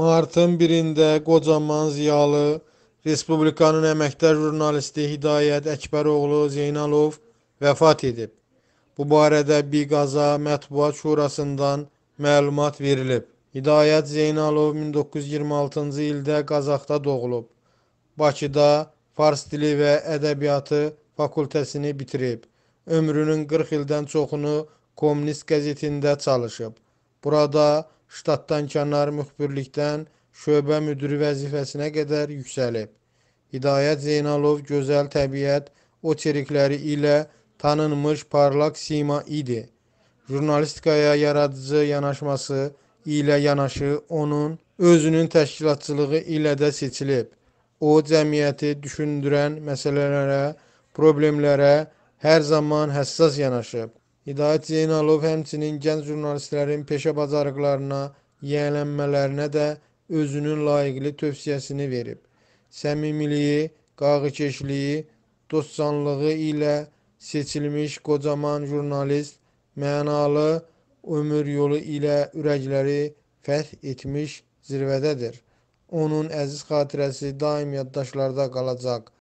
Martın birində qocaman ziyalı Respublikanın əməkdar jurnalisti Hidayət Əkbəroğlu Zeynalov vəfat edib. Bu barədə Biqaza Mətbuat Şurasından məlumat verilib. Hidayət Zeynalov 1926-cı ildə Qazaxda doğulub. Bakıda Fars dili və ədəbiyyatı fakültəsini bitirib. Ömrünün 40 ildən çoxunu Komünist qəzetində çalışıb. Burada ştatdan kənar müxbirlikdən şöbə müdiri vəzifəsinə qədər yüksəlib. Hidayət Zeynalov gözəl təbiət oterikləri ilə tanınmış parlaq sima idi. Jurnalistikaya yaradıcı yanaşması ilə yanaşı onun özünün təşkilatçılığı ilə də seçilib. O cəmiyyəti düşündürən məsələlərə, problemlərə hər zaman həssas yanaşıb. Hidayət Zeynalov həmçinin gənc jurnalistlərin peşə bacarıqlarına, yiyələnmələrinə də özünün layiqli tövsiyəsini verib. Səmimiliyi, qayğıkeşliyi, dostcanlığı ilə seçilmiş qocaman jurnalist mənalı ömür yolu ilə ürəkləri fəth etmiş zirvədədir. Onun əziz xatirəsi daim yaddaşlarda qalacaq.